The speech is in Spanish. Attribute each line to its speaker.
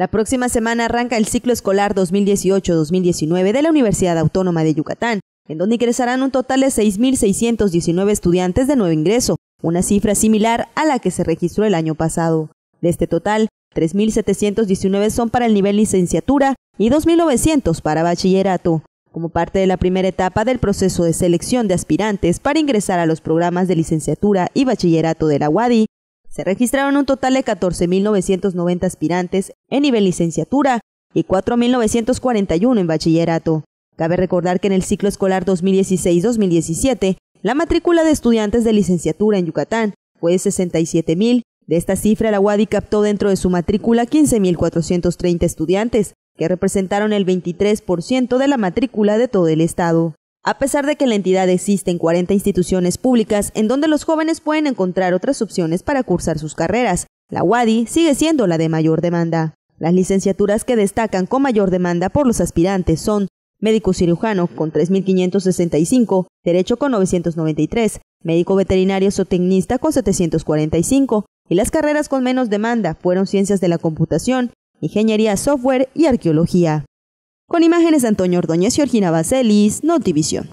Speaker 1: La próxima semana arranca el ciclo escolar 2018-2019 de la Universidad Autónoma de Yucatán, en donde ingresarán un total de 6.619 estudiantes de nuevo ingreso, una cifra similar a la que se registró el año pasado. De este total, 3.719 son para el nivel licenciatura y 2.900 para bachillerato. Como parte de la primera etapa del proceso de selección de aspirantes para ingresar a los programas de licenciatura y bachillerato de la UADI, se registraron un total de 14.990 aspirantes en nivel licenciatura y 4.941 en bachillerato. Cabe recordar que en el ciclo escolar 2016-2017, la matrícula de estudiantes de licenciatura en Yucatán fue de 67.000. De esta cifra, la UADI captó dentro de su matrícula 15.430 estudiantes, que representaron el 23% de la matrícula de todo el estado. A pesar de que la entidad existen 40 instituciones públicas en donde los jóvenes pueden encontrar otras opciones para cursar sus carreras, la UADI sigue siendo la de mayor demanda. Las licenciaturas que destacan con mayor demanda por los aspirantes son médico cirujano con 3.565, derecho con 993, médico veterinario zootecnista con 745, y las carreras con menos demanda fueron ciencias de la computación, ingeniería software y arqueología. Con imágenes Antonio Ordóñez y Orgina Baselis, Notivision.